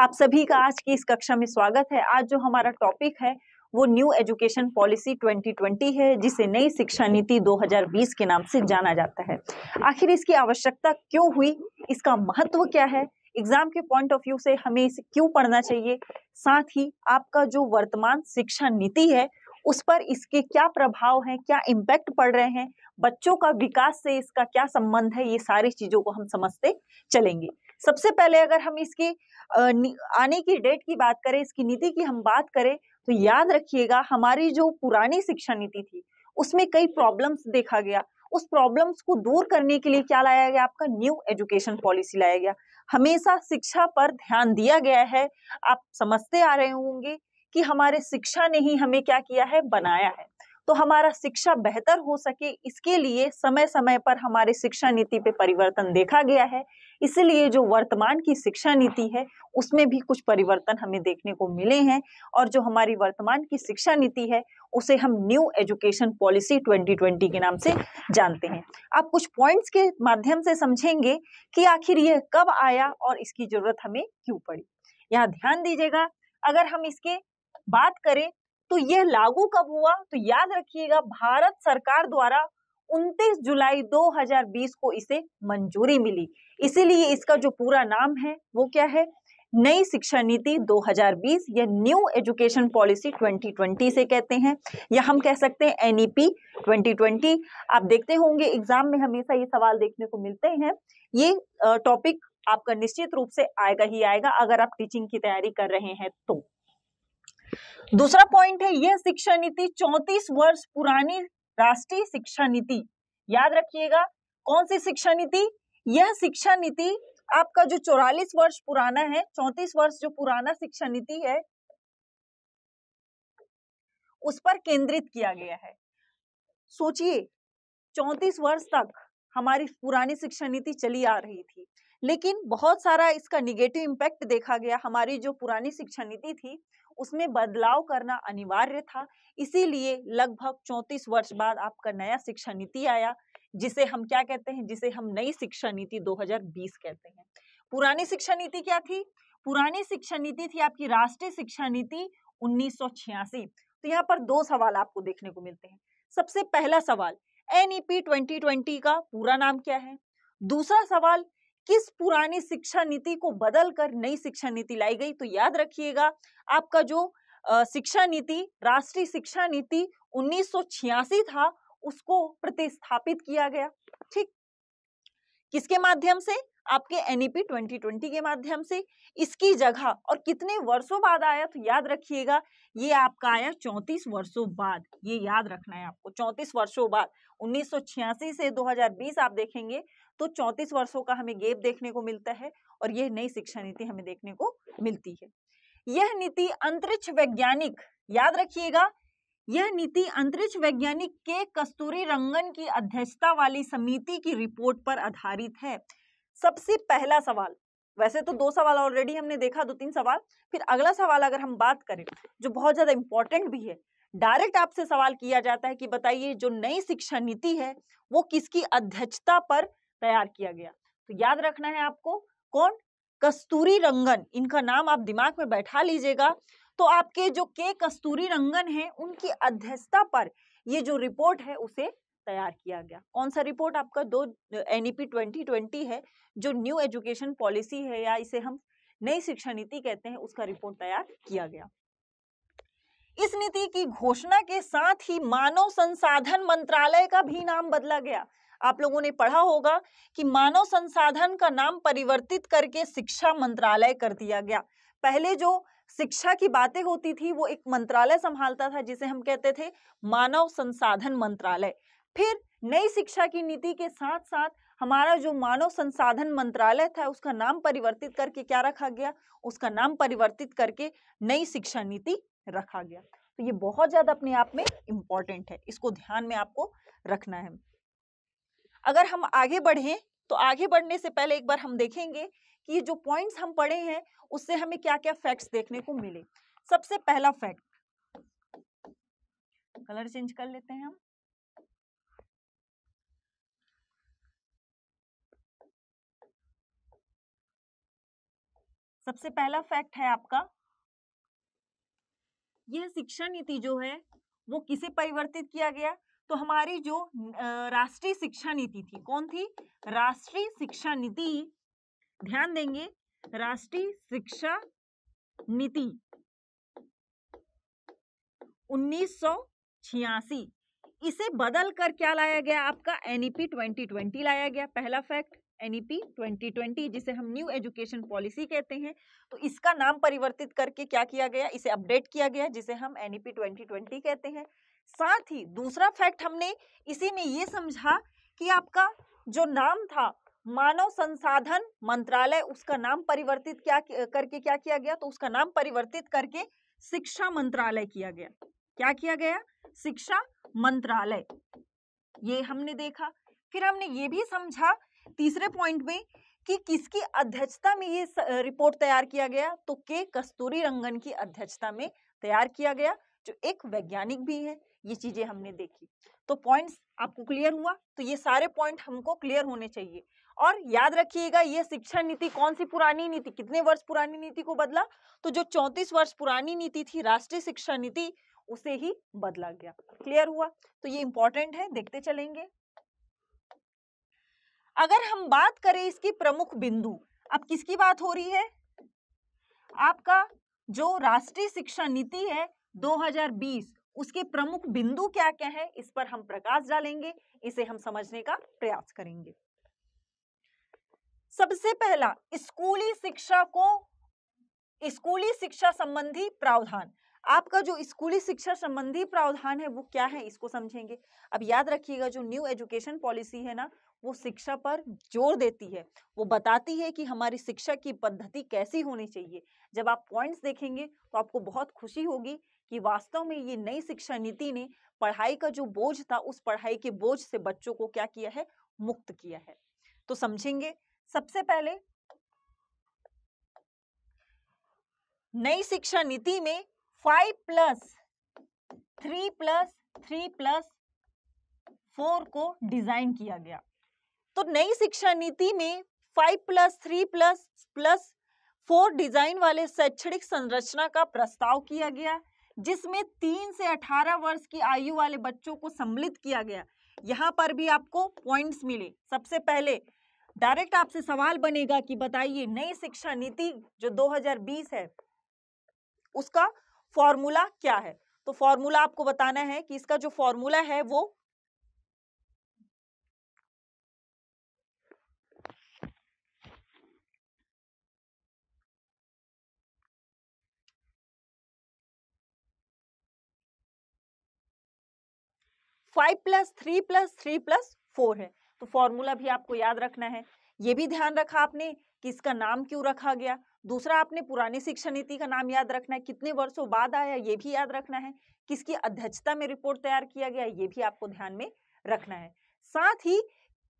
आप सभी का आज की इस कक्षा में स्वागत है आज जो हमारा टॉपिक है वो न्यू एजुकेशन पॉलिसी 2020 है जिसे नई शिक्षा नीति 2020 के नाम से जाना जाता है आखिर इसकी आवश्यकता क्यों हुई इसका महत्व क्या है एग्जाम के पॉइंट ऑफ व्यू से हमें इसे क्यों पढ़ना चाहिए साथ ही आपका जो वर्तमान शिक्षा नीति है उस पर इसके क्या प्रभाव हैं क्या इम्पैक्ट पड़ रहे हैं बच्चों का विकास से इसका क्या संबंध है ये सारी चीज़ों को हम समझते चलेंगे सबसे पहले अगर हम इसकी आने की डेट की बात करें इसकी नीति की हम बात करें तो याद रखिएगा हमारी जो पुरानी शिक्षा नीति थी उसमें कई प्रॉब्लम्स देखा गया उस प्रॉब्लम्स को दूर करने के लिए क्या लाया गया आपका न्यू एजुकेशन पॉलिसी लाया गया हमेशा शिक्षा पर ध्यान दिया गया है आप समझते आ रहे होंगे कि हमारे शिक्षा ने ही हमें क्या किया है बनाया है तो हमारा शिक्षा बेहतर हो सके इसके लिए समय समय पर हमारे शिक्षा नीति पे परिवर्तन देखा गया है इसलिए जो वर्तमान की शिक्षा नीति है उसमें भी कुछ परिवर्तन हमें देखने को मिले हैं और जो हमारी वर्तमान की शिक्षा नीति है उसे हम न्यू एजुकेशन पॉलिसी 2020 के नाम से जानते हैं आप कुछ पॉइंट्स के माध्यम से समझेंगे कि आखिर यह कब आया और इसकी जरूरत हमें क्यों पड़ी यहाँ ध्यान दीजिएगा अगर हम इसके बात करें तो यह लागू कब हुआ तो याद रखिएगा भारत सरकार द्वारा 29 जुलाई 2020 को इसे मंजूरी मिली इसीलिए इसका जो पूरा नाम है वो क्या है नई शिक्षा नीति 2020 या न्यू एजुकेशन पॉलिसी 2020 से कहते हैं या हम कह सकते हैं एनईपी e 2020 आप देखते होंगे एग्जाम में हमेशा ये सवाल देखने को मिलते हैं ये टॉपिक आपका निश्चित रूप से आएगा ही आएगा अगर आप टीचिंग की तैयारी कर रहे हैं तो दूसरा पॉइंट है यह शिक्षा नीति चौतीस वर्ष पुरानी राष्ट्रीय शिक्षा नीति याद रखिएगा कौन सी शिक्षा नीति यह शिक्षा नीति आपका जो चौरालीस वर्ष पुराना है चौतीस वर्ष जो पुराना शिक्षा नीति है उस पर केंद्रित किया गया है सोचिए चौतीस वर्ष तक हमारी पुरानी शिक्षा नीति चली आ रही थी लेकिन बहुत सारा इसका निगेटिव इम्पैक्ट देखा गया हमारी जो पुरानी शिक्षा नीति थी उसमें बदलाव करना अनिवार्य था इसीलिए लगभग 34 वर्ष बाद आपका नया शिक्षा नीति आया जिसे हम क्या कहते हैं जिसे हम नई शिक्षा नीति 2020 कहते हैं पुरानी शिक्षा नीति क्या थी पुरानी शिक्षा नीति थी आपकी राष्ट्रीय शिक्षा नीति उन्नीस तो यहाँ पर दो सवाल आपको देखने को मिलते हैं सबसे पहला सवाल एनईपी ट्वेंटी e का पूरा नाम क्या है दूसरा सवाल किस पुरानी शिक्षा नीति को बदल कर नई शिक्षा नीति लाई गई तो याद रखिएगा आपका जो शिक्षा नीति राष्ट्रीय शिक्षा नीति उन्नीस था उसको प्रतिस्थापित किया गया ठीक किसके माध्यम से आपके एनईपी e 2020 के माध्यम से इसकी जगह और कितने वर्षों बाद आया तो याद रखिएगा ये आपका आया 34 वर्षों बाद ये याद रखना है आपको 34 वर्षों बाद 1986 से 2020 आप देखेंगे तो चौतीस वर्षों का हमें गेप देखने को मिलता है और यह नई शिक्षा नीति हमें देखने को मिलती है यह नीति अंतरिक्ष वैज्ञानिक याद रखिएगा यह नीति अंतरिक्ष वैज्ञानिक के कस्तूरी रंगन की अध्यक्षता वाली समिति की रिपोर्ट पर आधारित है सबसे पहला सवाल वैसे तो दो सवाल ऑलरेडी हमने देखा दो तीन सवाल फिर अगला सवाल अगर हम बात करें जो बहुत ज्यादा इंपॉर्टेंट भी है डायरेक्ट आपसे सवाल किया जाता है कि बताइए जो नई शिक्षा नीति है वो किसकी अध्यक्षता पर तैयार किया गया तो याद रखना है आपको कौन कस्तूरी रंगन इनका नाम आप दिमाग में बैठा लीजिएगा तो आपके जो के कस्तूरी रंगन है उनकी अध्यक्षता पर ये जो रिपोर्ट है उसे तैयार किया गया कौन सा रिपोर्ट आपका दो एन ट्वेंटी ट्वेंटी है जो न्यू एजुकेशन पॉलिसी है या इसे हम नई शिक्षा नीति कहते हैं उसका रिपोर्ट तैयार किया गया इस नीति की घोषणा के साथ ही मानव संसाधन मंत्रालय का भी नाम बदला गया आप लोगों ने पढ़ा होगा कि मानव संसाधन का नाम परिवर्तित करके शिक्षा मंत्रालय कर दिया गया पहले जो शिक्षा की बातें होती थी वो एक मंत्रालय संभालता था जिसे हम कहते थे मानव संसाधन मंत्रालय फिर नई शिक्षा की नीति के साथ साथ हमारा जो मानव संसाधन मंत्रालय था उसका नाम परिवर्तित करके क्या रखा गया उसका नाम परिवर्तित करके नई शिक्षा नीति रखा गया तो ये बहुत ज़्यादा अपने आप में इंपॉर्टेंट है इसको ध्यान में आपको रखना है अगर हम आगे बढ़ें तो आगे बढ़ने से पहले एक बार हम देखेंगे कि जो पॉइंट्स हम पढ़े हैं उससे हमें क्या क्या फैक्ट्स देखने को मिले सबसे पहला फैक्ट कलर चेंज कर लेते हैं हम सबसे पहला फैक्ट है आपका यह शिक्षा नीति जो है वो किसे परिवर्तित किया गया तो हमारी जो राष्ट्रीय शिक्षा नीति थी कौन थी राष्ट्रीय शिक्षा नीति ध्यान देंगे राष्ट्रीय शिक्षा नीति उन्नीस इसे बदल कर क्या लाया गया आपका एनईपी 2020 e लाया गया पहला फैक्ट एनईपी 2020 e जिसे हम न्यू एजुकेशन पॉलिसी कहते हैं तो इसका नाम परिवर्तित करके क्या किया गया इसे अपडेट किया गया जिसे हम एनईपी 2020 e कहते हैं साथ ही दूसरा फैक्ट हमने इसी में ये समझा कि आपका जो नाम था मानव संसाधन मंत्रालय उसका नाम परिवर्तित क्या करके क्या किया गया तो उसका नाम परिवर्तित करके शिक्षा मंत्रालय किया गया क्या किया गया शिक्षा मंत्रालय ये हमने देखा फिर हमने ये भी समझा तीसरे पॉइंट में कि किसकी अध्यक्षता में ये रिपोर्ट तैयार किया गया तो के कस्तूरी रंगन की अध्यक्षता में तैयार किया गया जो एक वैज्ञानिक भी है ये चीजें हमने देखी तो पॉइंट्स आपको क्लियर हुआ तो ये सारे पॉइंट हमको क्लियर होने चाहिए और याद रखिएगा ये शिक्षा नीति कौन सी पुरानी नीति कितने वर्ष पुरानी नीति को बदला तो जो चौतीस वर्ष पुरानी नीति थी राष्ट्रीय शिक्षा नीति उसे ही बदला गया क्लियर हुआ तो ये इंपॉर्टेंट है देखते चलेंगे अगर हम बात करें इसकी प्रमुख बिंदु अब किसकी बात हो रही है आपका जो राष्ट्रीय शिक्षा नीति है 2020 उसके प्रमुख बिंदु क्या क्या हैं इस पर हम प्रकाश डालेंगे इसे हम समझने का प्रयास करेंगे सबसे पहला स्कूली शिक्षा को स्कूली शिक्षा संबंधी प्रावधान आपका जो स्कूली शिक्षा संबंधी प्रावधान है वो क्या है इसको समझेंगे अब याद रखिएगा जो न्यू एजुकेशन पॉलिसी है ना वो शिक्षा पर जोर देती है वो बताती है कि हमारी शिक्षा की पद्धति कैसी होनी चाहिए जब आप पॉइंट्स देखेंगे तो आपको बहुत खुशी होगी कि वास्तव में ये नई शिक्षा नीति ने पढ़ाई का जो बोझ था उस पढ़ाई के बोझ से बच्चों को क्या किया है मुक्त किया है तो समझेंगे सबसे पहले नई शिक्षा नीति में five plus three plus three plus four को डिजाइन किया गया तो नई शिक्षा नीति में five plus three plus plus four design वाले शैक्षणिक संरचना का प्रस्ताव किया गया जिसमें तीन से अठारह वर्ष की आयु वाले बच्चों को सम्मिलित किया गया यहाँ पर भी आपको पॉइंट्स मिले सबसे पहले डायरेक्ट आपसे सवाल बनेगा कि बताइए नई शिक्षा नीति जो 2020 है उसका फॉर्मूला क्या है तो फॉर्मूला आपको बताना है कि इसका जो फॉर्मूला है वो five plus three plus three plus four है तो फॉर्मूला भी आपको याद रखना है ये भी ध्यान रखा आपने कि इसका नाम क्यों रखा गया दूसरा आपने पुरानी शिक्षा नीति का नाम याद रखना है कितने वर्षों बाद आया ये भी याद रखना है किसकी अध्यक्षता में रिपोर्ट तैयार किया गया ये भी आपको ध्यान में रखना है साथ ही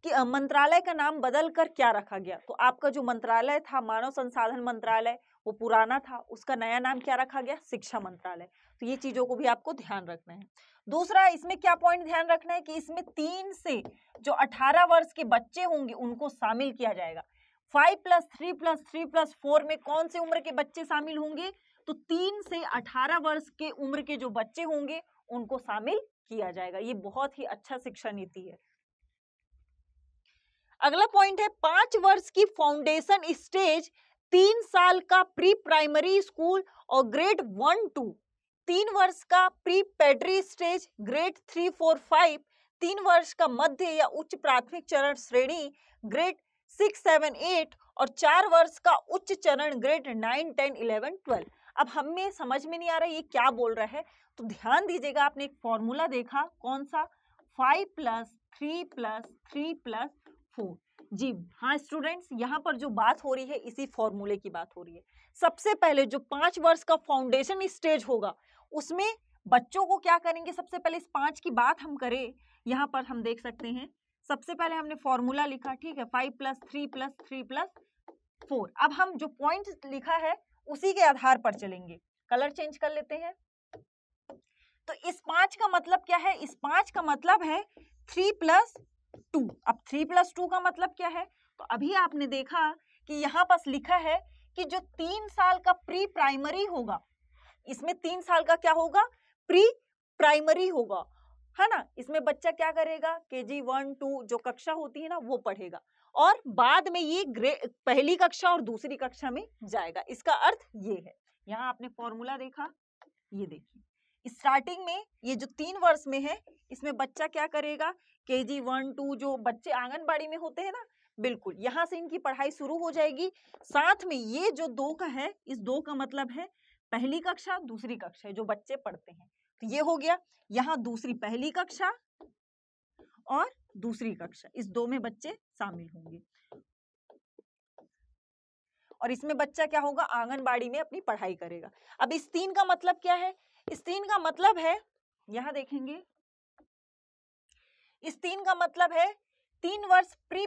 कि मंत्रालय का नाम बदल कर क्या रखा गया तो आपका जो मंत्रालय था मानव संसाधन मंत्रालय वो पुराना था उसका नया नाम क्या रखा गया शिक्षा मंत्रालय तो ये चीज़ों को भी आपको ध्यान रखना है दूसरा इसमें क्या पॉइंट ध्यान रखना है कि इसमें तीन से जो अठारह वर्ष के बच्चे होंगे उनको शामिल किया जाएगा five plus three plus three plus four में कौन से उम्र के बच्चे शामिल होंगे तो तीन से अठारह वर्ष के उम्र के जो बच्चे होंगे उनको शामिल किया जाएगा ये बहुत ही अच्छा शिक्षा नीति है अगला पॉइंट है पांच वर्ष की फाउंडेशन स्टेज तीन साल का प्री प्राइमरी स्कूल और ग्रेड वन टू तीन वर्ष का preparatory stage grade three four five तीन वर्ष का मध्य या उच्च प्राथमिक चरण श्रेणी ग्रेड सिक्स सेवन एट और चार वर्ष का उच्च चरण grade nine ten eleven twelve अब हमें समझ में नहीं आ रहा ये क्या बोल रहा है तो ध्यान दीजिएगा आपने एक फॉर्मूला देखा कौन सा five plus three plus three plus four जी हाँ स्टूडेंट्स यहाँ पर जो बात हो रही है इसी फॉर्मूले की बात हो रही है सबसे पहले जो पांच वर्ष का फाउंडेशन स्टेज होगा उसमें बच्चों को क्या करेंगे सबसे पहले इस पांच की बात हम करें यहाँ पर हम देख सकते हैं सबसे पहले हमने फॉर्मूला लिखा ठीक है five plus three plus three plus four अब हम जो पॉइंट लिखा है उसी के आधार पर चलेंगे कलर चेंज कर लेते हैं तो इस पांच का मतलब क्या है इस पांच का मतलब है थ्री प्लस टू अब थ्री प्लस टू का मतलब क्या है तो अभी आपने देखा कि यहाँ पर लिखा है कि जो तीन साल का प्री प्राइमरी होगा इसमें तीन साल का क्या होगा प्री प्राइमरी होगा है ना इसमें बच्चा क्या करेगा के जी वन टू जो कक्षा होती है ना वो पढ़ेगा और बाद में ये पहली कक्षा और दूसरी कक्षा में जाएगा इसका अर्थ ये है यहाँ आपने फॉर्मूला देखा ये देखिए स्टार्टिंग में ये जो तीन वर्ष में है इसमें बच्चा क्या करेगा के जी वन टू जो बच्चे आंगनबाड़ी में होते हैं ना बिल्कुल यहाँ से इनकी पढ़ाई शुरू हो जाएगी साथ में ये जो दो का है इस दो का मतलब है पहली कक्षा दूसरी कक्षा जो बच्चे पढ़ते हैं तो ये हो गया यहाँ दूसरी पहली कक्षा और दूसरी कक्षा इस दो में बच्चे शामिल होंगे और इसमें बच्चा क्या होगा आंगनबाड़ी में अपनी पढ़ाई करेगा अब इस तीन का मतलब क्या है इस तीन का मतलब है यहां देखेंगे इस तीन का मतलब है तीन वर्ष प्री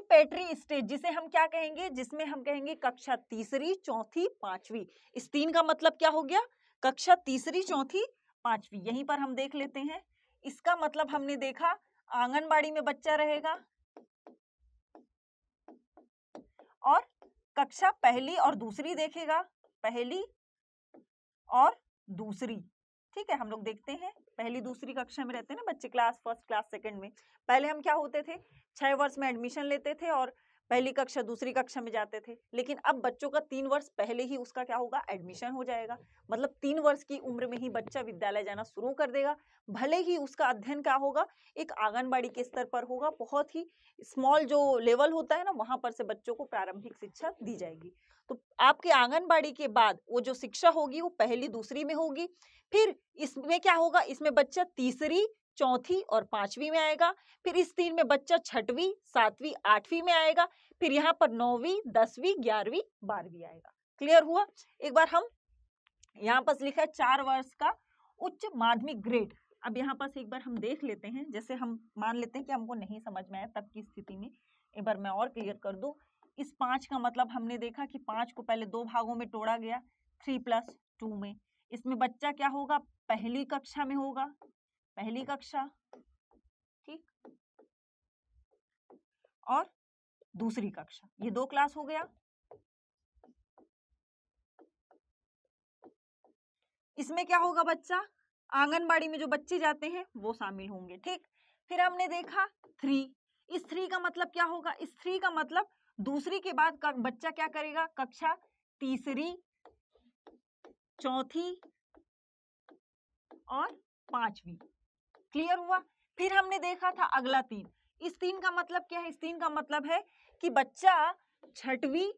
स्टेज जिसे हम क्या कहेंगे जिसमें हम कहेंगे कक्षा तीसरी चौथी पांचवी इस तीन का मतलब क्या हो गया कक्षा तीसरी चौथी पांचवी यहीं पर हम देख लेते हैं इसका मतलब हमने देखा आंगनबाड़ी में बच्चा रहेगा और कक्षा पहली और दूसरी देखेगा पहली और दूसरी ठीक है हम लोग देखते हैं पहली दूसरी कक्षा में रहते हैं ना बच्चे क्लास फर्स्ट क्लास सेकंड में पहले हम क्या होते थे छह वर्ष में एडमिशन लेते थे और पहली कक्षा दूसरी कक्षा में जाते थे लेकिन अब बच्चों का तीन वर्ष पहले ही उसका क्या होगा एडमिशन हो जाएगा मतलब तीन वर्ष की उम्र में ही बच्चा विद्यालय जाना शुरू कर देगा भले ही उसका अध्ययन क्या होगा एक आंगनबाड़ी के स्तर पर होगा बहुत ही स्मॉल जो लेवल होता है ना वहां पर से बच्चों को प्रारंभिक शिक्षा दी जाएगी तो आपके आंगनबाड़ी के बाद वो जो शिक्षा होगी वो पहली दूसरी में होगी फिर इसमें क्या होगा इसमें बच्चा तीसरी चौथी और पांचवी में आएगा फिर इस तीन में बच्चा छठवीं सातवीं आठवीं में आएगा फिर यहाँ पर नौवीं दसवीं ग्यारहवीं बारहवीं आएगा क्लियर हुआ एक बार हम यहाँ पर लिखा है चार वर्ष का उच्च माध्यमिक ग्रेड अब यहाँ पर एक बार हम देख लेते हैं जैसे हम मान लेते हैं कि हमको नहीं समझ में आया तब की स्थिति में एक बार मैं और क्लियर कर दू इस पांच का मतलब हमने देखा कि पांच को पहले दो भागों में तोड़ा गया थ्री प्लस टू में इसमें बच्चा क्या होगा पहली कक्षा में होगा पहली कक्षा ठीक और दूसरी कक्षा ये दो क्लास हो गया इसमें क्या होगा बच्चा आंगनबाड़ी में जो बच्चे जाते हैं वो शामिल होंगे ठीक फिर हमने देखा थ्री इस थ्री का मतलब क्या होगा इस थ्री का मतलब दूसरी के बाद बच्चा क्या करेगा कक्षा तीसरी चौथी और पांचवी क्लियर हुआ फिर हमने देखा था अगला तीन इस तीन का मतलब क्या है इस तीन का मतलब है कि बच्चा छठवी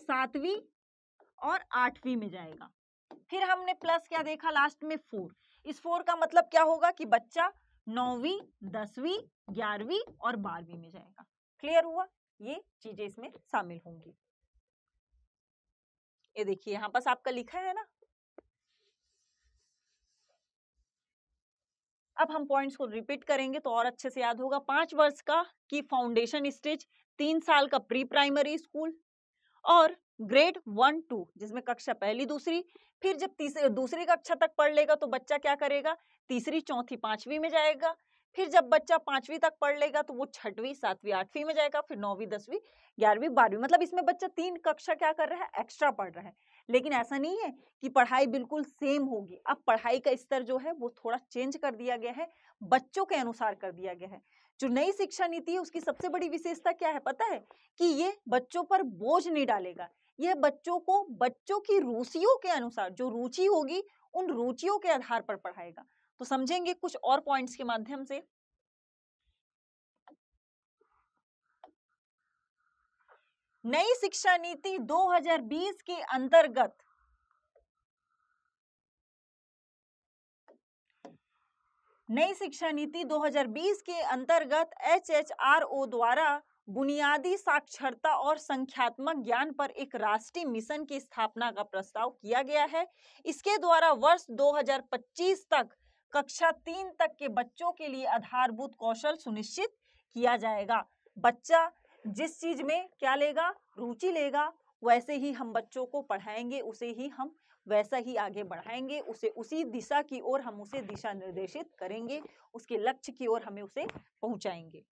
सातवीं और आठवीं में जाएगा फिर हमने प्लस क्या देखा लास्ट में फोर इस फोर का मतलब क्या होगा कि बच्चा नौवीं दसवीं ग्यारहवीं और बारहवीं में जाएगा क्लियर हुआ ये चीजें इसमें शामिल होंगी ये देखिए यहाँ पास आपका लिखा है ना अब हम पॉइंट्स को रिपीट करेंगे तो और अच्छे से याद होगा पांच वर्ष का की फाउंडेशन स्टेज तीन साल का प्री प्राइमरी स्कूल और ग्रेड वन टू जिसमें कक्षा पहली दूसरी फिर जब तीसरे दूसरी कक्षा तक पढ़ लेगा तो बच्चा क्या करेगा तीसरी चौथी पांचवी में जाएगा फिर जब बच्चा पांचवी तक पढ़ लेगा तो वो छठवीं सातवीं आठवीं में जाएगा फिर नौवीं दसवीं ग्यारहवीं बारहवीं मतलब इसमें बच्चा तीन कक्षा क्या कर रहा है एक्स्ट्रा पढ़ रहा है लेकिन ऐसा नहीं है कि पढ़ाई बिल्कुल सेम होगी अब पढ़ाई का स्तर जो है वो थोड़ा चेंज कर दिया गया है बच्चों के अनुसार कर दिया गया है जो नई शिक्षा नीति है उसकी सबसे बड़ी विशेषता क्या है पता है कि ये बच्चों पर बोझ नहीं डालेगा यह बच्चों को बच्चों की रुचियों के अनुसार जो रुचि होगी उन रुचियों के आधार पर पढ़ाएगा तो समझेंगे कुछ और पॉइंट्स के माध्यम से नई शिक्षा नीति 2020 के अंतर्गत नई शिक्षा नीति 2020 के अंतर्गत एचएचआरओ द्वारा बुनियादी साक्षरता और संख्यात्मक ज्ञान पर एक राष्ट्रीय मिशन की स्थापना का प्रस्ताव किया गया है इसके द्वारा वर्ष 2025 तक कक्षा तीन तक के बच्चों के लिए आधारभूत कौशल सुनिश्चित किया जाएगा बच्चा जिस चीज में क्या लेगा रुचि लेगा वैसे ही हम बच्चों को पढ़ाएंगे उसे ही हम वैसा ही आगे बढ़ाएंगे उसे उसी दिशा की ओर हम उसे दिशा निर्देशित करेंगे उसके लक्ष्य की ओर हमें उसे पहुंचाएंगे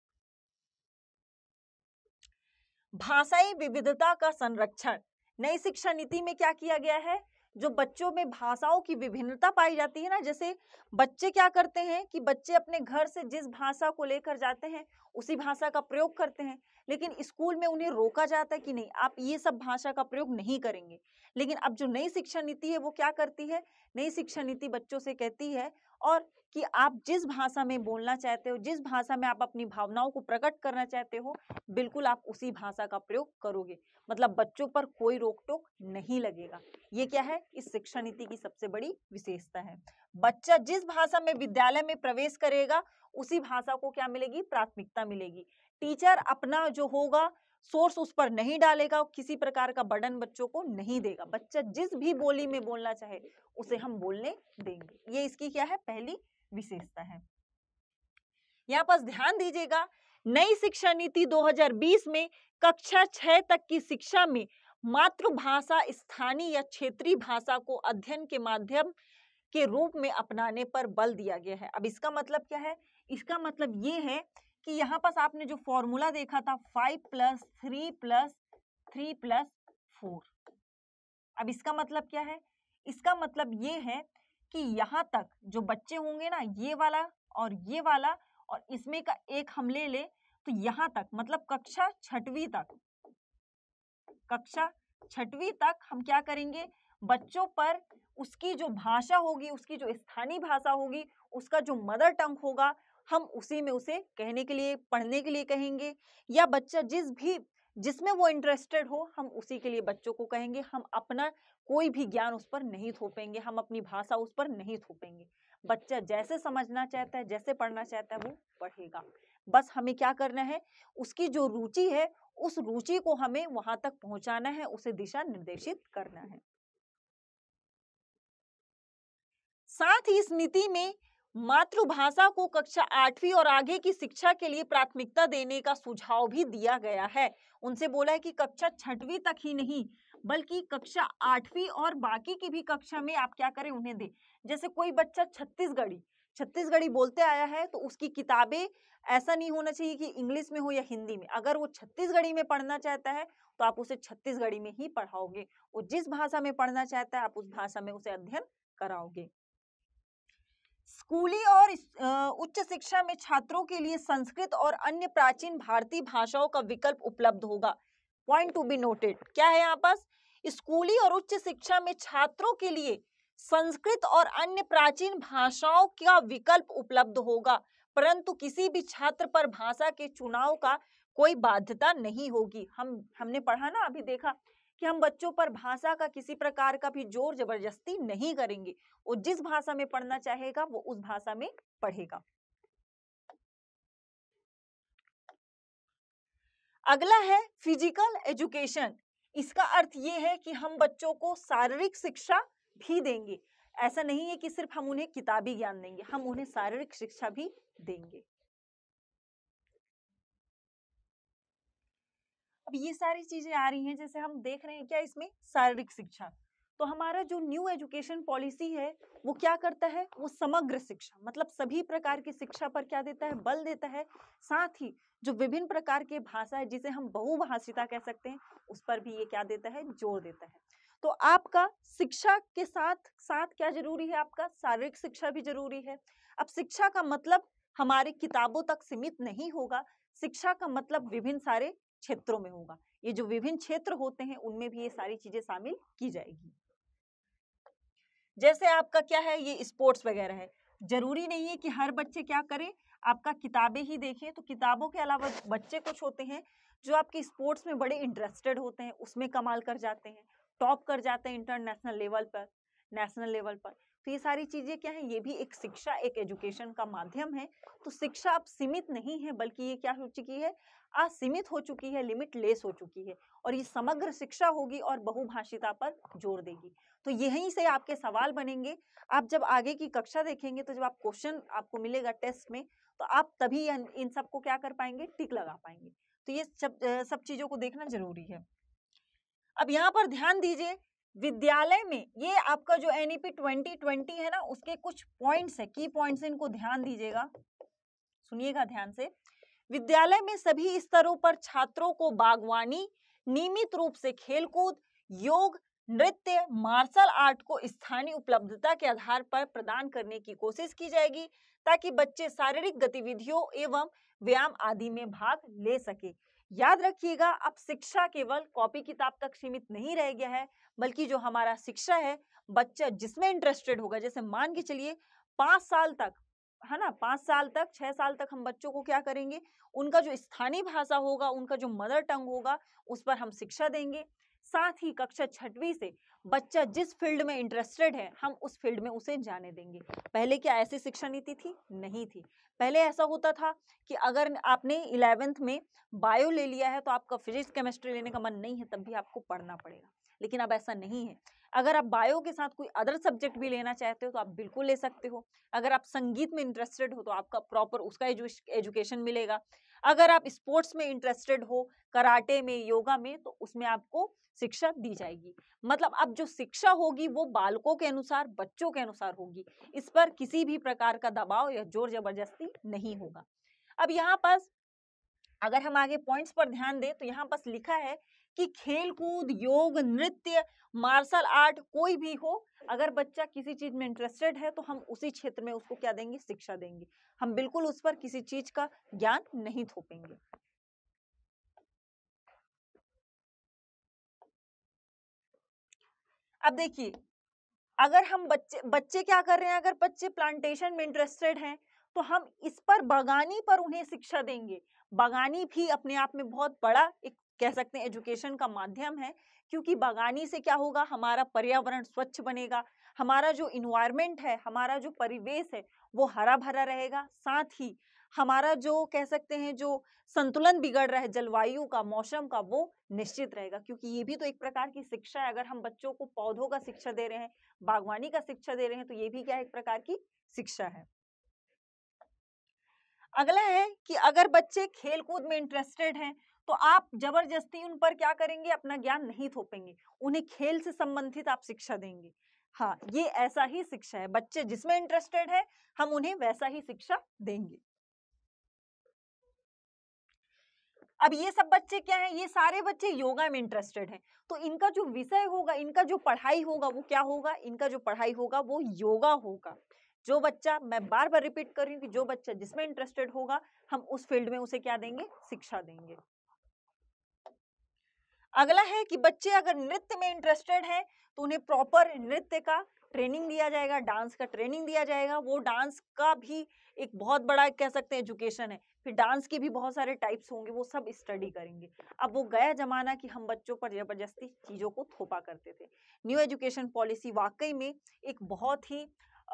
भाषाई विविधता का संरक्षण नई शिक्षा नीति में क्या किया गया है जो बच्चों में भाषाओं की विभिन्नता पाई जाती है ना जैसे बच्चे क्या करते हैं कि बच्चे अपने घर से जिस भाषा को लेकर जाते हैं उसी भाषा का प्रयोग करते हैं लेकिन स्कूल में उन्हें रोका जाता है कि नहीं आप ये सब भाषा का प्रयोग नहीं करेंगे लेकिन अब जो नई शिक्षा नीति है वो क्या करती है नई शिक्षा नीति बच्चों से कहती है और कि आप जिस भाषा में बोलना चाहते हो जिस भाषा में आप अपनी भावनाओं को प्रकट करना चाहते हो बिल्कुल आप उसी भाषा का प्रयोग करोगे मतलब बच्चों पर कोई रोक टोक नहीं लगेगा ये क्या है इस शिक्षा नीति की सबसे बड़ी विशेषता है बच्चा जिस भाषा में विद्यालय में प्रवेश करेगा उसी भाषा को क्या मिलेगी प्राथमिकता मिलेगी टीचर अपना जो होगा सोर्स उस पर नहीं डालेगा किसी प्रकार का बर्डन बच्चों को नहीं देगा बच्चा जिस भी बोली में बोलना चाहे उसे हम बोलने देंगे ये इसकी क्या है पहली विशेषता है यहाँ पर ध्यान दीजिएगा नई शिक्षा नीति 2020 में कक्षा छह तक की शिक्षा में मातृभाषा स्थानीय या क्षेत्रीय भाषा को अध्ययन के माध्यम के रूप में अपनाने पर बल दिया गया है अब इसका मतलब क्या है इसका मतलब ये है कि यहाँ पास आपने जो फॉर्मूला देखा था five plus three plus three plus four अब इसका मतलब क्या है इसका मतलब ये है कि यहाँ तक जो बच्चे होंगे ना ये वाला और ये वाला और इसमें का एक हम ले ले तो यहाँ तक मतलब कक्षा छठवीं तक कक्षा छठवीं तक हम क्या करेंगे बच्चों पर उसकी जो भाषा होगी उसकी जो स्थानीय भाषा होगी उसका जो मदर टंग होगा हम उसी में उसे कहने के लिए पढ़ने के लिए कहेंगे या बच्चा जिस भी जिसमें वो इंटरेस्टेड हो हम उसी के लिए बच्चों को कहेंगे हम अपना कोई भी ज्ञान उस पर नहीं थोपेंगे हम अपनी भाषा उस पर नहीं थोपेंगे बच्चा जैसे समझना चाहता है जैसे पढ़ना चाहता है वो पढ़ेगा बस हमें क्या करना है उसकी जो रुचि है उस रुचि को हमें वहां तक पहुंचाना है उसे दिशा निर्देशित करना है साथ ही इस नीति में मातृभाषा को कक्षा आठवीं और आगे की शिक्षा के लिए प्राथमिकता देने का सुझाव भी दिया गया है उनसे बोला है कि कक्षा छठवीं तक ही नहीं बल्कि कक्षा आठवीं और बाकी की भी कक्षा में आप क्या करें उन्हें दें जैसे कोई बच्चा छत्तीसगढ़ी छत्तीसगढ़ी बोलते आया है तो उसकी किताबें ऐसा नहीं होना चाहिए कि इंग्लिश में हो या हिंदी में अगर वो छत्तीसगढ़ी में पढ़ना चाहता है तो आप उसे छत्तीसगढ़ी में ही पढ़ाओगे वो जिस भाषा में पढ़ना चाहता है आप उस भाषा में उसे अध्ययन कराओगे स्कूली और उच्च शिक्षा में छात्रों के लिए संस्कृत और अन्य प्राचीन भारतीय भाषाओं का विकल्प उपलब्ध होगा पॉइंट टू बी नोटेड क्या है यहाँ पास स्कूली और उच्च शिक्षा में छात्रों के लिए संस्कृत और अन्य प्राचीन भाषाओं का विकल्प उपलब्ध होगा परंतु किसी भी छात्र पर भाषा के चुनाव का कोई बाध्यता नहीं होगी हम हमने पढ़ा ना अभी देखा कि हम बच्चों पर भाषा का किसी प्रकार का भी जोर जबरदस्ती नहीं करेंगे वो जिस भाषा में पढ़ना चाहेगा वो उस भाषा में पढ़ेगा अगला है फिजिकल एजुकेशन इसका अर्थ ये है कि हम बच्चों को शारीरिक शिक्षा भी देंगे ऐसा नहीं है कि सिर्फ हम उन्हें किताबी ज्ञान देंगे हम उन्हें शारीरिक शिक्षा भी देंगे अब ये सारी चीजें आ रही हैं जैसे हम देख रहे हैं क्या इसमें शारीरिक शिक्षा तो हमारा जो न्यू एजुकेशन पॉलिसी है वो क्या करता है वो समग्र शिक्षा मतलब सभी प्रकार की शिक्षा पर क्या देता है बल देता है साथ ही जो विभिन्न प्रकार के भाषा है जिसे हम बहुभाषिता कह सकते हैं उस पर भी ये क्या देता है जोर देता है तो आपका शिक्षा के साथ साथ क्या जरूरी है आपका शारीरिक शिक्षा भी जरूरी है अब शिक्षा का मतलब हमारे किताबों तक सीमित नहीं होगा शिक्षा का मतलब विभिन्न सारे क्षेत्रों में होगा ये जो विभिन्न क्षेत्र होते हैं उनमें भी ये सारी चीजें शामिल की जाएगी जैसे आपका क्या है ये स्पोर्ट्स वगैरह है जरूरी नहीं है कि हर बच्चे क्या करें आपका किताबें ही देखें तो किताबों के अलावा बच्चे कुछ होते हैं जो आपकी स्पोर्ट्स में बड़े इंटरेस्टेड होते हैं उसमें कमाल कर जाते हैं टॉप कर जाते हैं इंटरनेशनल लेवल पर नेशनल लेवल पर तो ये सारी चीज़ें क्या है ये भी एक शिक्षा एक एजुकेशन का माध्यम है तो शिक्षा अब सीमित नहीं है बल्कि ये क्या हो चुकी है असीमित हो चुकी है लिमिट लेस हो चुकी है और ये समग्र शिक्षा होगी और बहुभाषिता पर जोर देगी तो यहीं से आपके सवाल बनेंगे आप जब आगे की कक्षा देखेंगे तो जब आप क्वेश्चन आपको मिलेगा टेस्ट में तो आप तभी इन सबको क्या कर पाएंगे टिक लगा पाएंगे तो ये सब सब चीज़ों को देखना जरूरी है अब यहाँ पर ध्यान दीजिए विद्यालय में ये आपका जो एनईपी 2020 e है ना उसके कुछ पॉइंट्स है की पॉइंट्स इनको ध्यान दीजिएगा सुनिएगा ध्यान से विद्यालय में सभी स्तरों पर छात्रों को बागवानी नियमित रूप से खेलकूद योग नृत्य मार्शल आर्ट को स्थानीय उपलब्धता के आधार पर प्रदान करने की कोशिश की जाएगी ताकि बच्चे शारीरिक गतिविधियों एवं व्यायाम आदि में भाग ले सके याद रखिएगा अब शिक्षा केवल कॉपी किताब तक सीमित नहीं रह गया है बल्कि जो हमारा शिक्षा है बच्चा जिसमें इंटरेस्टेड होगा जैसे मान के चलिए पांच साल तक है ना पांच साल तक छह साल तक हम बच्चों को क्या करेंगे उनका जो स्थानीय भाषा होगा उनका जो मदर टंग होगा उस पर हम शिक्षा देंगे साथ ही कक्षा छठवीं से बच्चा जिस फील्ड में इंटरेस्टेड है हम उस फील्ड में उसे जाने देंगे पहले क्या ऐसी शिक्षा नीति थी नहीं थी पहले ऐसा होता था कि अगर आपने इलेवेंथ में बायो ले लिया है तो आपका फिजिक्स केमिस्ट्री लेने का मन नहीं है तब भी आपको पढ़ना पड़ेगा लेकिन अब ऐसा नहीं है अगर आप बायो के साथ कोई अदर सब्जेक्ट भी लेना चाहते हो तो आप बिल्कुल ले सकते हो अगर आप संगीत में इंटरेस्टेड हो तो आपका प्रॉपर उसका एजुकेशन मिलेगा अगर आप स्पोर्ट्स में इंटरेस्टेड हो कराटे में योगा में तो उसमें आपको शिक्षा दी जाएगी मतलब अब जो शिक्षा होगी वो बालकों के अनुसार बच्चों के अनुसार होगी इस पर किसी भी प्रकार का दबाव या जोर जबरदस्ती नहीं होगा अब यहाँ पास अगर हम आगे पॉइंट्स पर ध्यान दें तो यहाँ पर लिखा है कि खेलकूद योग नृत्य मार्शल आर्ट कोई भी हो अगर बच्चा किसी चीज में इंटरेस्टेड है तो हम उसी क्षेत्र में उसको क्या देंगे शिक्षा देंगे हम बिल्कुल उस पर किसी चीज का ज्ञान नहीं थोपेंगे अब देखिए अगर हम बच्चे बच्चे क्या कर रहे हैं अगर बच्चे प्लांटेशन में इंटरेस्टेड हैं तो हम इस पर बागानी पर उन्हें शिक्षा देंगे बागानी भी अपने आप में बहुत बड़ा एक कह सकते हैं एजुकेशन का माध्यम है क्योंकि बागानी से क्या होगा हमारा पर्यावरण स्वच्छ बनेगा हमारा जो इन्वायरमेंट है हमारा जो परिवेश है वो हरा भरा रहेगा साथ ही हमारा जो कह सकते हैं जो संतुलन बिगड़ रहा है जलवायु का मौसम का वो निश्चित रहेगा क्योंकि ये भी तो एक प्रकार की शिक्षा है अगर हम बच्चों को पौधों का शिक्षा दे रहे हैं बागवानी का शिक्षा दे रहे हैं तो ये भी क्या एक प्रकार की शिक्षा है अगला है कि अगर बच्चे खेल कूद में इंटरेस्टेड हैं तो आप जबरदस्ती उन पर क्या करेंगे अपना ज्ञान नहीं थोपेंगे उन्हें खेल से संबंधित आप शिक्षा देंगे हाँ ये ऐसा ही शिक्षा है बच्चे जिसमें इंटरेस्टेड है हम उन्हें वैसा ही शिक्षा देंगे अब ये सब बच्चे क्या हैं ये सारे बच्चे योगा में इंटरेस्टेड हैं तो इनका जो विषय होगा इनका जो पढ़ाई होगा वो क्या होगा इनका जो पढ़ाई होगा वो योगा होगा जो बच्चा मैं बार बार रिपीट कर रही हूँ कि जो बच्चा जिसमें इंटरेस्टेड होगा हम उस फील्ड में उसे क्या देंगे शिक्षा देंगे अगला है कि बच्चे अगर नृत्य में इंटरेस्टेड हैं तो उन्हें प्रॉपर नृत्य का ट्रेनिंग दिया जाएगा डांस का ट्रेनिंग दिया जाएगा वो डांस का भी एक बहुत बड़ा कह सकते हैं एजुकेशन है फिर डांस के भी बहुत सारे टाइप्स होंगे वो सब स्टडी करेंगे अब वो गया जमाना कि हम बच्चों पर जबरदस्ती चीज़ों को थोपा करते थे न्यू एजुकेशन पॉलिसी वाकई में एक बहुत ही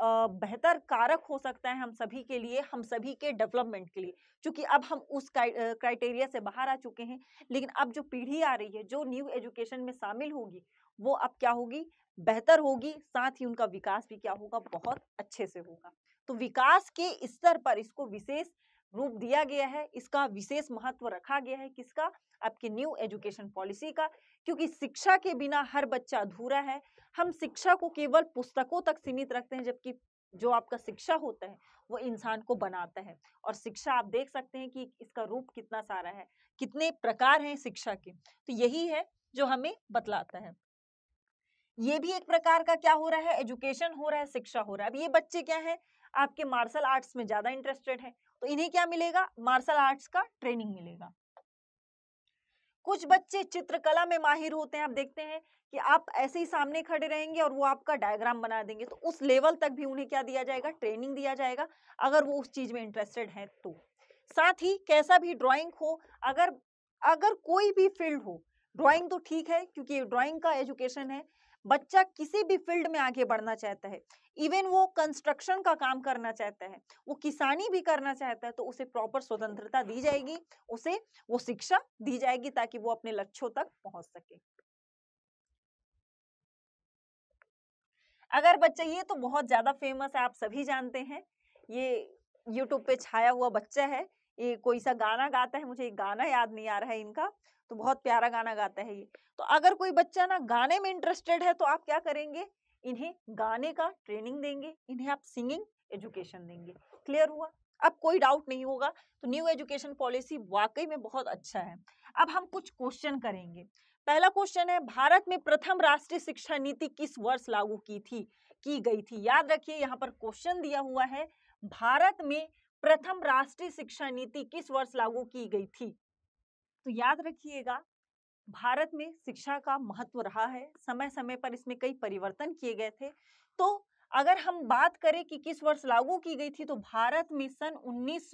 बेहतर कारक हो सकता है हम सभी के लिए हम सभी के डेवलपमेंट के लिए क्योंकि अब हम उस क्राइटेरिया से बाहर आ चुके हैं लेकिन अब जो पीढ़ी आ रही है जो न्यू एजुकेशन में शामिल होगी वो अब क्या होगी बेहतर होगी साथ ही उनका विकास भी क्या होगा बहुत अच्छे से होगा तो विकास के स्तर पर इसको विशेष रूप दिया गया है इसका विशेष महत्व रखा गया है किसका आपकी न्यू एजुकेशन पॉलिसी का क्योंकि शिक्षा के बिना हर बच्चा अधूरा है हम शिक्षा को केवल पुस्तकों तक सीमित रखते हैं जबकि जो आपका शिक्षा होता है वो इंसान को बनाता है और शिक्षा आप देख सकते हैं कि इसका रूप कितना सारा है कितने प्रकार हैं शिक्षा के तो यही है जो हमें बतलाता है ये भी एक प्रकार का क्या हो रहा है एजुकेशन हो रहा है शिक्षा हो रहा है अब ये बच्चे क्या है आपके मार्शल आर्ट्स में ज्यादा इंटरेस्टेड है तो इन्हें क्या मिलेगा मार्शल आर्ट्स का ट्रेनिंग मिलेगा कुछ बच्चे चित्रकला में माहिर होते हैं आप देखते हैं कि आप ऐसे ही सामने खड़े रहेंगे और वो आपका डायग्राम बना देंगे तो उस लेवल तक भी उन्हें क्या दिया जाएगा ट्रेनिंग दिया जाएगा अगर वो उस चीज में इंटरेस्टेड हैं तो साथ ही कैसा भी ड्राइंग हो अगर अगर कोई भी फील्ड हो ड्राइंग तो ठीक है क्योंकि ड्राइंग का एजुकेशन है बच्चा किसी भी फील्ड में आगे बढ़ना चाहता है इवन वो कंस्ट्रक्शन का काम करना चाहता है वो किसानी भी करना चाहता है तो उसे प्रॉपर स्वतंत्रता दी जाएगी उसे वो शिक्षा दी जाएगी ताकि वो अपने लक्ष्यों तक पहुंच सके अगर बच्चा ये तो बहुत ज्यादा फेमस है आप सभी जानते हैं ये यूट्यूब पे छाया हुआ बच्चा है ये कोई सा गाना गाता है मुझे गाना याद नहीं आ रहा है इनका तो बहुत प्यारा गाना गाता है ये तो अगर कोई बच्चा ना गाने में इंटरेस्टेड है तो आप क्या करेंगे इन्हें गाने का ट्रेनिंग देंगे इन्हें आप सिंगिंग एजुकेशन देंगे क्लियर हुआ अब कोई डाउट नहीं होगा तो न्यू एजुकेशन पॉलिसी वाकई में बहुत अच्छा है अब हम कुछ क्वेश्चन करेंगे पहला क्वेश्चन है भारत में प्रथम राष्ट्रीय शिक्षा नीति किस वर्ष लागू की थी की गई थी याद रखिए यहाँ पर क्वेश्चन दिया हुआ है भारत में प्रथम राष्ट्रीय शिक्षा नीति किस वर्ष लागू की गई थी तो याद रखिएगा भारत में शिक्षा का महत्व रहा है समय समय पर इसमें कई परिवर्तन किए गए थे तो अगर हम बात करें कि किस वर्ष लागू की गई थी तो भारत में सन उन्नीस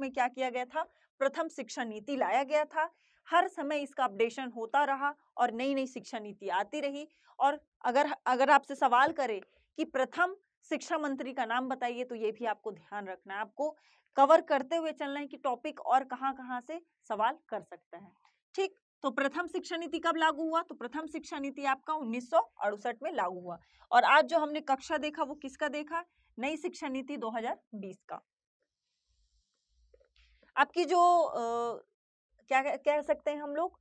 में क्या किया गया था प्रथम शिक्षा नीति लाया गया था हर समय इसका अपडेशन होता रहा और नई नई शिक्षा नीति आती रही और अगर अगर आपसे सवाल करें कि प्रथम शिक्षा मंत्री का नाम बताइए तो ये भी आपको ध्यान रखना है आपको कवर करते हुए चलना है कि टॉपिक और कहां कहां से सवाल कर सकते हैं ठीक तो प्रथम शिक्षा नीति कब लागू हुआ तो प्रथम शिक्षा नीति आपका उन्नीस में लागू हुआ और आज जो हमने कक्षा देखा वो किसका देखा नई शिक्षा नीति दो का आपकी जो आ, क्या कह सकते हैं हम लोग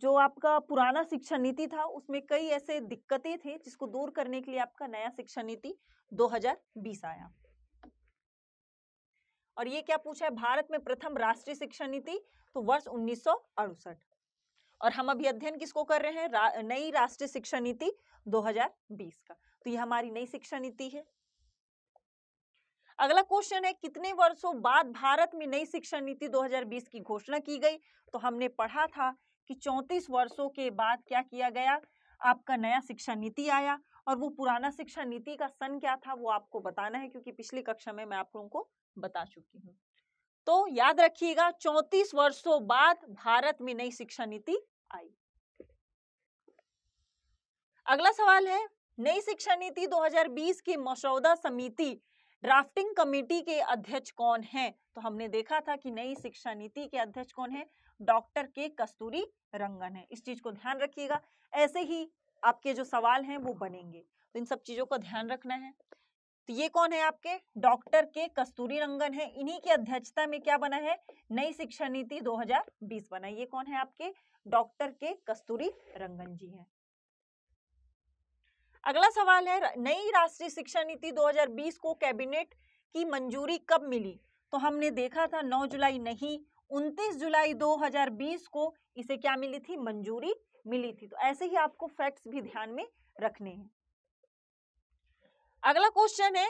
जो आपका पुराना शिक्षा नीति था उसमें कई ऐसे दिक्कतें थे जिसको दूर करने के लिए आपका नया शिक्षा नीति 2020 आया और ये क्या पूछा है भारत में प्रथम राष्ट्रीय शिक्षा नीति तो वर्ष उन्नीस और हम अभी अध्ययन किसको कर रहे हैं रा, नई राष्ट्रीय शिक्षा नीति 2020 का तो ये हमारी नई शिक्षा नीति है अगला क्वेश्चन है कितने वर्षों बाद भारत में नई शिक्षा नीति 2020 की घोषणा की गई तो हमने पढ़ा था कि 34 वर्षों के बाद क्या किया गया आपका नया शिक्षा नीति आया और वो पुराना शिक्षा नीति का सन क्या था वो आपको बताना है क्योंकि पिछली कक्षा में मैं आप लोगों को बता चुकी हूँ तो याद रखिएगा 34 वर्षों बाद भारत में नई शिक्षा नीति आई अगला सवाल है नई शिक्षा नीति 2020 की मसौदा समिति ड्राफ्टिंग कमेटी के अध्यक्ष कौन हैं तो हमने देखा था कि नई शिक्षा नीति के अध्यक्ष कौन है डॉक्टर के कस्तूरी रंगन है इस चीज को ध्यान रखिएगा ऐसे ही आपके जो सवाल हैं वो बनेंगे तो इन सब चीजों का ध्यान रखना है तो ये कौन है आपके डॉक्टर के कस्तूरी रंगन है इन्हीं की अध्यक्षता में क्या बना है नई शिक्षा नीति 2020 बना ये कौन है आपके डॉक्टर के कस्तूरी रंगन जी हैं अगला सवाल है नई राष्ट्रीय शिक्षा नीति 2020 को कैबिनेट की मंजूरी कब मिली तो हमने देखा था 9 जुलाई नहीं 29 जुलाई 2020 को इसे क्या मिली थी मंजूरी मिली थी तो ऐसे ही आपको फैक्ट्स भी ध्यान में रखने हैं अगला क्वेश्चन है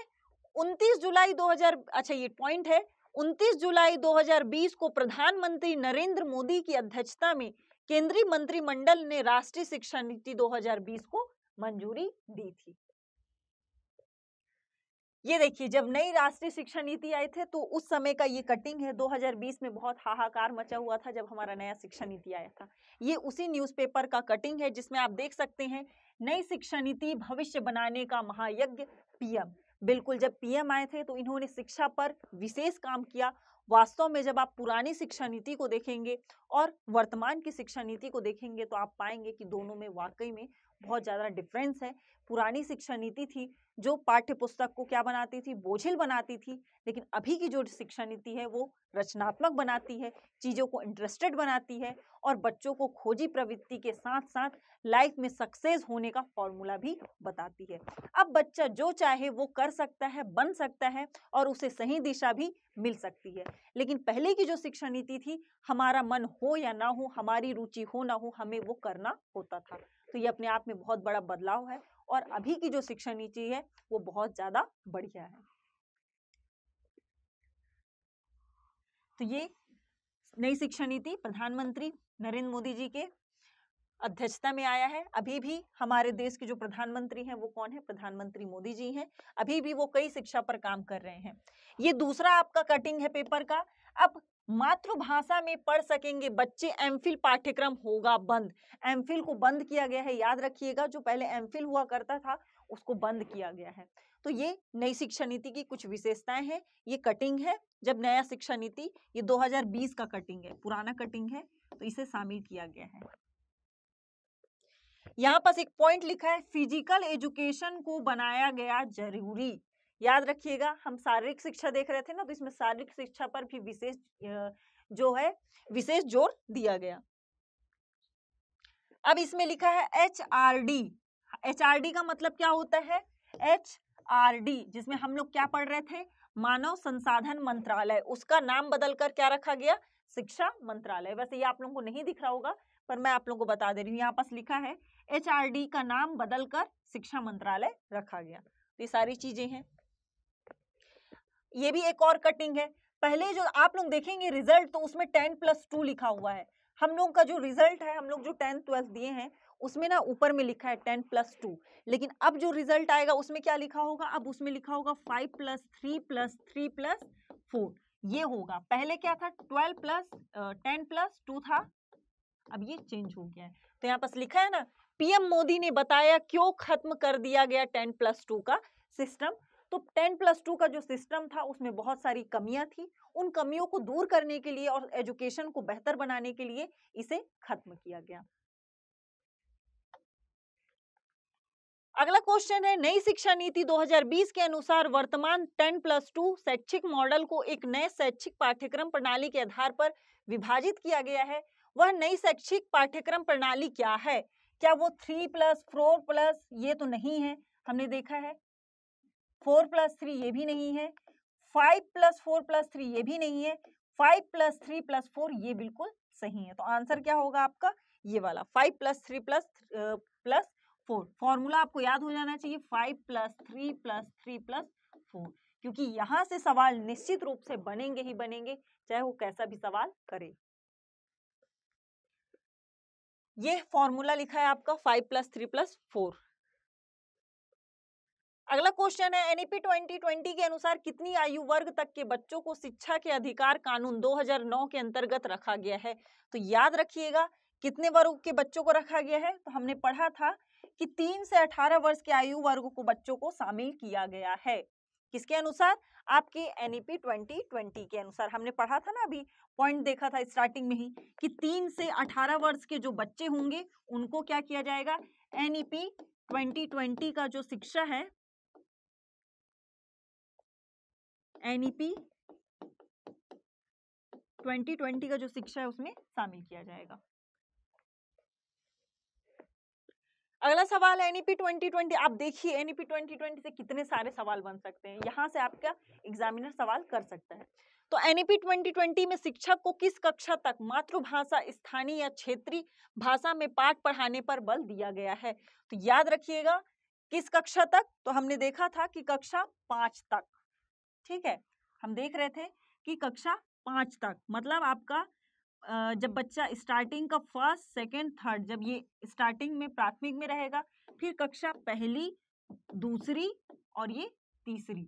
29 जुलाई 2000 अच्छा ये पॉइंट है 29 जुलाई 2020 को प्रधानमंत्री नरेंद्र मोदी की अध्यक्षता में केंद्रीय मंत्रिमंडल ने राष्ट्रीय शिक्षा नीति 2020 को मंजूरी दी थी ये देखिए जब नई राष्ट्रीय शिक्षा नीति आई थे तो उस समय का ये कटिंग है 2020 में बहुत हाहाकार मचा हुआ था जब हमारा नया शिक्षा नीति आया था ये उसी न्यूज़पेपर का कटिंग है जिसमें आप देख सकते हैं नई शिक्षा नीति भविष्य बनाने का महायज्ञ पीएम बिल्कुल जब पीएम आए थे तो इन्होंने शिक्षा पर विशेष काम किया वास्तव में जब आप पुरानी शिक्षा नीति को देखेंगे और वर्तमान की शिक्षा नीति को देखेंगे तो आप पाएंगे कि दोनों में वाकई में बहुत ज़्यादा डिफरेंस है पुरानी शिक्षा नीति थी जो पाठ्य पुस्तक को क्या बनाती थी बोझिल बनाती थी लेकिन अभी की जो शिक्षा नीति है वो रचनात्मक बनाती है चीज़ों को इंटरेस्टेड बनाती है और बच्चों को खोजी प्रवृत्ति के साथ साथ लाइफ में सक्सेस होने का फॉर्मूला भी बताती है अब बच्चा जो चाहे वो कर सकता है बन सकता है और उसे सही दिशा भी मिल सकती है लेकिन पहले की जो शिक्षा नीति थी हमारा मन हो या ना हो हमारी रुचि हो ना हो हमें वो करना होता था तो ये अपने आप में बहुत बड़ा बदलाव है और अभी की जो शिक्षा नीति है वो बहुत ज्यादा बढ़िया है तो ये नई शिक्षा नीति प्रधानमंत्री नरेंद्र मोदी जी के अध्यक्षता में आया है अभी भी हमारे देश के जो प्रधानमंत्री हैं वो कौन है प्रधानमंत्री मोदी जी हैं अभी भी वो कई शिक्षा पर काम कर रहे हैं ये दूसरा आपका कटिंग है पेपर का अब मातृभाषा में पढ़ सकेंगे बच्चे एमफिल पाठ्यक्रम होगा बंद एमफिल को बंद किया गया है याद रखिएगा जो पहले एमफिल हुआ करता था उसको बंद किया गया है तो ये नई शिक्षा नीति की कुछ विशेषताएं हैं ये कटिंग है जब नया शिक्षा नीति ये 2020 का कटिंग है पुराना कटिंग है तो इसे शामिल किया गया है यहाँ पास एक पॉइंट लिखा है फिजिकल एजुकेशन को बनाया गया जरूरी याद रखिएगा हम शारीरिक शिक्षा देख रहे थे ना तो इसमें शारीरिक शिक्षा पर भी विशेष जो है विशेष जोर दिया गया अब इसमें लिखा है H R D H R D का मतलब क्या होता है एच आर डी जिसमें हम लोग क्या पढ़ रहे थे मानव संसाधन मंत्रालय उसका नाम बदलकर क्या रखा गया शिक्षा मंत्रालय वैसे ये आप लोगों को नहीं दिख रहा होगा पर मैं आप लोगों को बता दे रही हूँ यहाँ पास लिखा है एच आर डी का नाम बदलकर शिक्षा मंत्रालय रखा गया तो ये सारी चीजें हैं ये भी एक और कटिंग है पहले जो आप लोग देखेंगे रिजल्ट तो उसमें टेन प्लस टू लिखा हुआ है हम लोग का जो रिजल्ट है हम लोग जो टेन ट्वेल्थ दिए हैं उसमें ना ऊपर में लिखा है टेन प्लस टू लेकिन अब जो रिजल्ट आएगा उसमें क्या लिखा होगा अब उसमें लिखा होगा five plus three plus three plus four ये होगा पहले क्या था twelve plus ten plus two था अब ये चेंज हो गया है तो यहाँ पास लिखा है ना पीएम मोदी ने बताया क्यों खत्म कर दिया गया टेन प्लस टू का सिस्टम तो टेन प्लस टू का जो सिस्टम था उसमें बहुत सारी कमियां थी उन कमियों को दूर करने के लिए और एजुकेशन को बेहतर बनाने के लिए इसे खत्म किया गया अगला क्वेश्चन है नई शिक्षा नीति 2020 के अनुसार वर्तमान 10 प्लस टू शैक्षिक मॉडल को एक नए शैक्षिक पाठ्यक्रम प्रणाली के आधार पर विभाजित किया गया है वह नई शैक्षिक पाठ्यक्रम प्रणाली क्या है क्या वो थ्री प्लस फोर प्लस ये तो नहीं है हमने देखा है फोर प्लस थ्री ये भी नहीं है five plus four plus three ये भी नहीं है five plus three plus four ये बिल्कुल सही है तो आंसर क्या होगा आपका ये वाला five plus three plus plus four formula आपको याद हो जाना चाहिए five plus three plus three plus four क्योंकि यहाँ से सवाल निश्चित रूप से बनेंगे ही बनेंगे चाहे वो कैसा भी सवाल करे ये फॉर्मूला लिखा है आपका five plus three plus four अगला क्वेश्चन है एनईपी 2020 e के अनुसार कितनी आयु वर्ग तक के बच्चों को शिक्षा के अधिकार कानून 2009 के अंतर्गत रखा गया है तो याद रखिएगा कितने वर्ग के बच्चों को रखा गया है तो हमने पढ़ा था कि तीन से अठारह वर्ष के आयु वर्ग को बच्चों को शामिल किया गया है किसके अनुसार आपके एनईपी 2020 e के अनुसार हमने पढ़ा था ना अभी पॉइंट देखा था स्टार्टिंग में ही कि तीन से अठारह वर्ष के जो बच्चे होंगे उनको क्या किया जाएगा एनईपी 2020 e का जो शिक्षा है एनईपी 2020 e का जो शिक्षा है उसमें शामिल किया जाएगा अगला सवाल है एनईपी 2020 e आप देखिए एनईपी 2020 e से कितने सारे सवाल बन सकते हैं यहाँ से आपका एग्जामिनर सवाल कर सकता है तो एनईपी 2020 में शिक्षक को किस कक्षा तक मातृभाषा स्थानीय या क्षेत्रीय भाषा में पाठ पढ़ाने पर बल दिया गया है तो याद रखिएगा किस कक्षा तक तो हमने देखा था कि कक्षा पांच तक ठीक है हम देख रहे थे कि कक्षा पांच तक मतलब आपका जब बच्चा स्टार्टिंग का फर्स्ट सेकेंड थर्ड जब ये स्टार्टिंग में प्राथमिक में रहेगा फिर कक्षा पहली दूसरी और ये तीसरी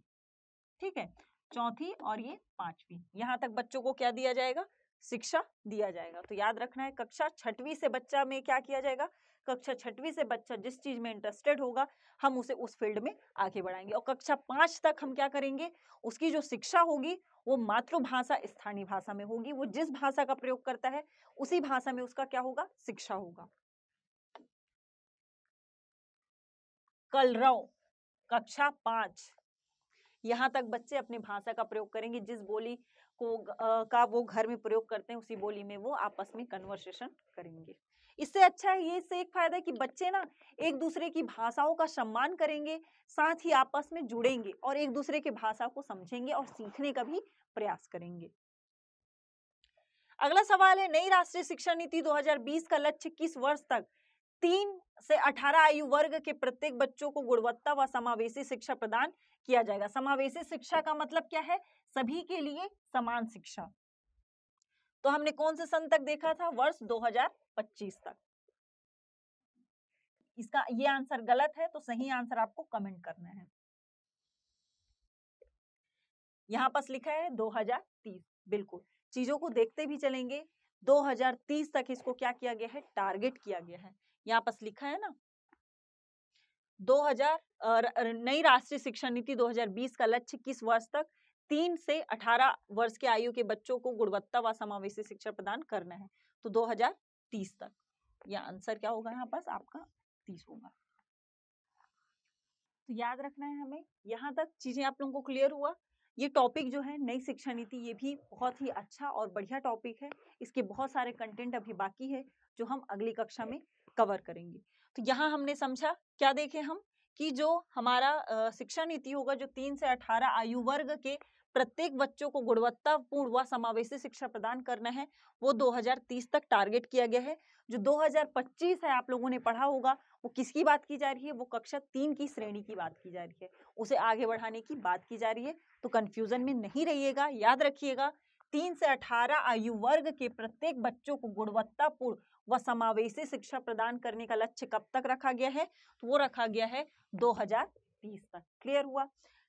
ठीक है चौथी और ये पांचवी यहाँ तक बच्चों को क्या दिया जाएगा शिक्षा दिया जाएगा तो याद रखना है कक्षा छठवीं से बच्चा में क्या किया जाएगा कक्षा छठवीं से बच्चा जिस चीज में इंटरेस्टेड होगा हम उसे उस फील्ड में आगे बढ़ाएंगे और कक्षा पांच तक हम क्या करेंगे उसकी जो शिक्षा होगी वो मातृभाषा स्थानीय भाषा में होगी वो जिस भाषा का प्रयोग करता है उसी भाषा में उसका क्या होगा शिक्षा होगा कलरव कक्षा पांच यहाँ तक बच्चे अपनी भाषा का प्रयोग करेंगे जिस बोली को का वो घर में प्रयोग करते हैं उसी बोली में वो आपस में कन्वर्सेशन करेंगे इससे अच्छा है ये इससे एक फायदा है कि बच्चे ना एक दूसरे की भाषाओं का सम्मान करेंगे साथ ही आपस में जुड़ेंगे और एक दूसरे के भाषा को समझेंगे और सीखने का भी प्रयास करेंगे अगला सवाल है नई राष्ट्रीय शिक्षा नीति 2020 का लक्ष्य किस वर्ष तक तीन से 18 आयु वर्ग के प्रत्येक बच्चों को गुणवत्ता व समावेशी शिक्षा प्रदान किया जाएगा समावेशी शिक्षा का मतलब क्या है सभी के लिए समान शिक्षा तो हमने कौन से सन तक देखा था वर्ष 2025 तक इसका ये आंसर गलत है तो सही आंसर आपको कमेंट करना है यहाँ पास लिखा है 2030 बिल्कुल चीजों को देखते भी चलेंगे 2030 तक इसको क्या किया गया है टारगेट किया गया है यहाँ पास लिखा है ना 2000 नई राष्ट्रीय शिक्षा नीति 2020 का लक्ष्य किस वर्ष तक तीन से अठारह वर्ष के आयु के बच्चों को गुणवत्ता व समावेशी शिक्षा प्रदान करना है तो 2030 तक यह आंसर क्या होगा यहाँ पास आपका तीस होगा तो याद रखना है हमें यहाँ तक चीजें आप लोगों को क्लियर हुआ ये टॉपिक जो है नई शिक्षा नीति ये भी बहुत ही अच्छा और बढ़िया टॉपिक है इसके बहुत सारे कंटेंट अभी बाकी है जो हम अगली कक्षा में कवर करेंगे तो यहाँ हमने समझा क्या देखे हम कि जो हमारा शिक्षा नीति होगा जो तीन से अठारह आयु वर्ग के प्रत्येक बच्चों को गुणवत्तापूर्ण व समावेशी शिक्षा प्रदान करना है वो 2030 तक टारगेट किया गया है जो 2025 है आप लोगों ने पढ़ा होगा वो किसकी बात की जा रही है वो कक्षा तीन की श्रेणी की बात की जा रही है उसे आगे बढ़ाने की बात की जा रही है तो कन्फ्यूजन में नहीं रहिएगा याद रखिएगा तीन से अठारह आयु वर्ग के प्रत्येक बच्चों को गुणवत्तापूर्ण व समावेशी शिक्षा प्रदान करने का लक्ष्य कब तक रखा गया है तो वो रखा गया है 2030 तक क्लियर हुआ